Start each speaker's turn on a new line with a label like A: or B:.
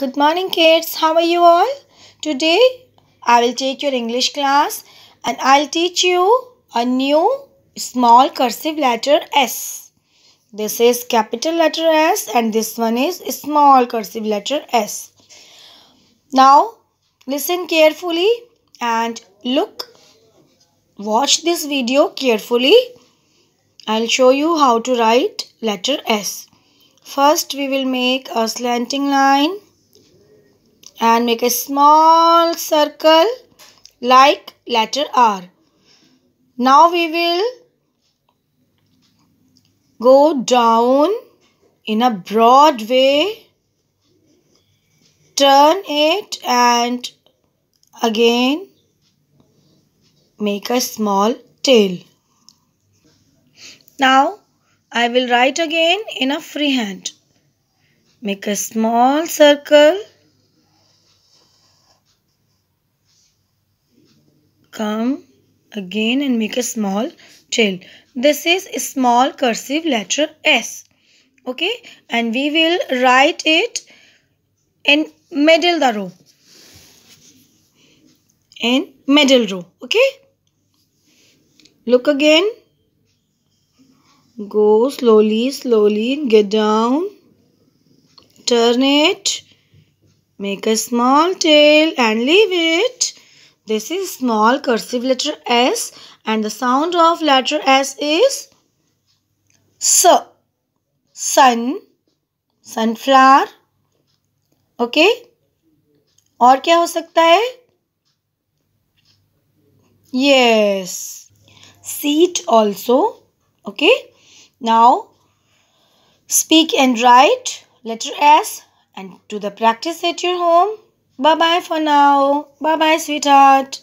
A: Good morning kids. How are you all? Today I will take your English class and I'll teach you a new small cursive letter S. This is capital letter S and this one is small cursive letter S. Now listen carefully and look. Watch this video carefully. I'll show you how to write letter S. First we will make a slanting line and make a small circle like letter R. Now we will go down in a broad way, turn it and again make a small tail. Now I will write again in a free hand. Make a small circle come again and make a small tail. This is small cursive letter S. Okay. And we will write it in middle the row. In middle row. Okay. Look again. Go slowly, slowly. Get down. Turn it. Make a small tail and leave it. This is small cursive letter S and the sound of letter S is S. Sun, sunflower. okay? और क्या हो सकता है yes seat also okay now speak and write letter and do the practice at your home. Bye bye for now. Bye bye, sweetheart.